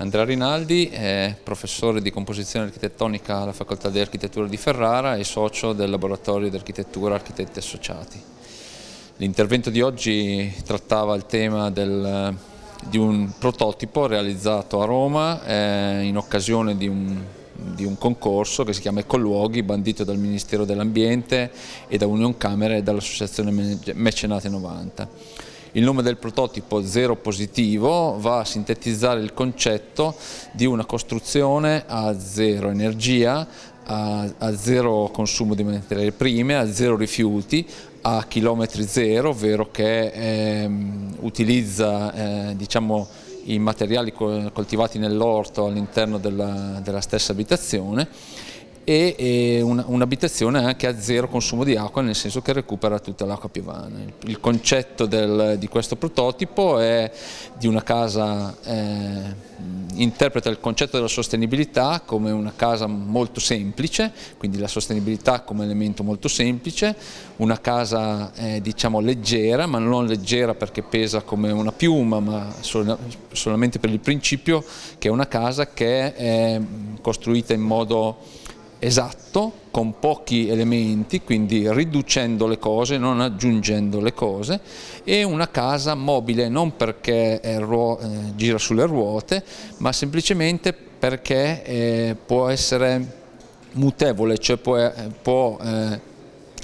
Andrea Rinaldi è professore di composizione architettonica alla Facoltà di Architettura di Ferrara e socio del laboratorio di architettura Architetti Associati. L'intervento di oggi trattava il tema del, di un prototipo realizzato a Roma eh, in occasione di un, di un, concorso che si chiama Ecoluoghi, bandito dal Ministero dell'Ambiente e da Union Camere e dall'Associazione Mecenate 90. Il nome del prototipo Zero Positivo va a sintetizzare il concetto di una costruzione a zero energia, a, a zero consumo di materie prime, a zero rifiuti, a chilometri zero, ovvero che eh, utilizza eh, diciamo, i materiali coltivati nell'orto all'interno della, della stessa abitazione e, e un'abitazione anche a zero consumo di acqua, nel senso che recupera tutta l'acqua piovana. Il, il concetto del, di questo prototipo è di una casa, eh, interpreta il concetto della sostenibilità come una casa molto semplice, quindi la sostenibilità come elemento molto semplice, una casa eh, diciamo leggera, ma non leggera perché pesa come una piuma, ma sol solamente per il principio che è una casa che è mm, costruita in modo esatto, con pochi elementi, quindi riducendo le cose, non aggiungendo le cose, e una casa mobile non perché ruo, eh, gira sulle ruote, ma semplicemente perché eh, può essere mutevole, cioè può, eh, può eh,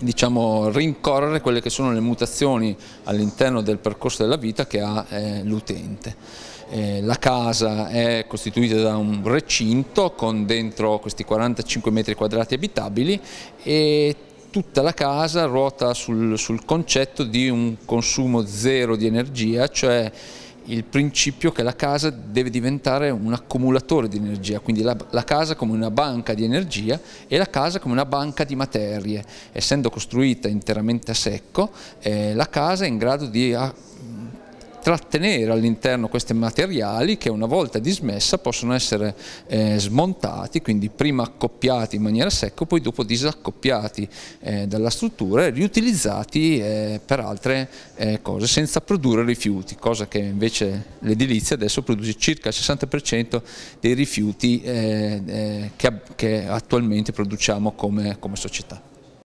diciamo, rincorrere quelle che sono le mutazioni all'interno del percorso della vita che ha eh, l'utente. Eh, la casa è costituita da un recinto con dentro questi 45 metri quadrati abitabili e tutta la casa ruota sul, sul concetto di un consumo zero di energia, cioè il principio che la casa deve diventare un accumulatore di energia, quindi la, la, casa come una banca di energia e la casa come una banca di materie. Essendo costruita interamente a secco, eh, la casa è in grado di trattenere all'interno questi materiali che una volta dismessa possono essere eh, smontati, quindi prima accoppiati in maniera secca, poi dopo disaccoppiati eh, dalla struttura e riutilizzati eh, per altre eh, cose senza produrre rifiuti, cosa che invece l'edilizia adesso produce circa il 60% dei rifiuti eh, eh, che, che, attualmente produciamo come, come società.